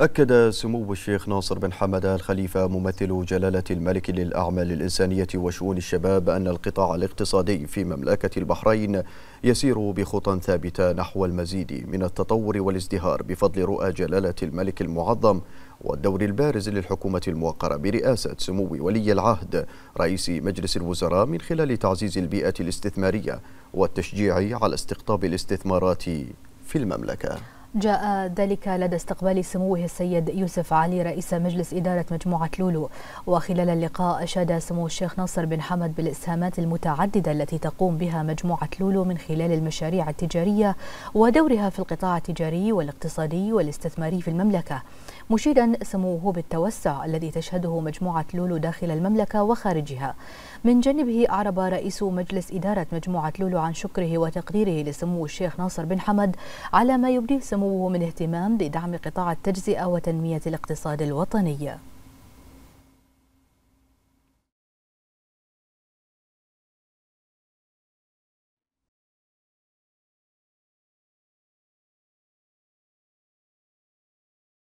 أكد سمو الشيخ ناصر بن حمد الخليفة ممثل جلالة الملك للأعمال الإنسانية وشؤون الشباب أن القطاع الاقتصادي في مملكة البحرين يسير بخطى ثابتة نحو المزيد من التطور والازدهار بفضل رؤى جلالة الملك المعظم والدور البارز للحكومة الموقرة برئاسة سمو ولي العهد رئيس مجلس الوزراء من خلال تعزيز البيئة الاستثمارية والتشجيع على استقطاب الاستثمارات في المملكة جاء ذلك لدى استقبال سموه السيد يوسف علي رئيس مجلس إدارة مجموعة لولو وخلال اللقاء أشاد سمو الشيخ ناصر بن حمد بالإسهامات المتعددة التي تقوم بها مجموعة لولو من خلال المشاريع التجارية ودورها في القطاع التجاري والاقتصادي والاستثماري في المملكة مشيدا سموه بالتوسع الذي تشهده مجموعة لولو داخل المملكة وخارجها من جانبه أعرب رئيس مجلس إدارة مجموعة لولو عن شكره وتقديره لسمو الشيخ ناصر بن حمد على ما يبديه سمو نموه من اهتمام بدعم قطاع التجزئة وتنمية الاقتصاد الوطني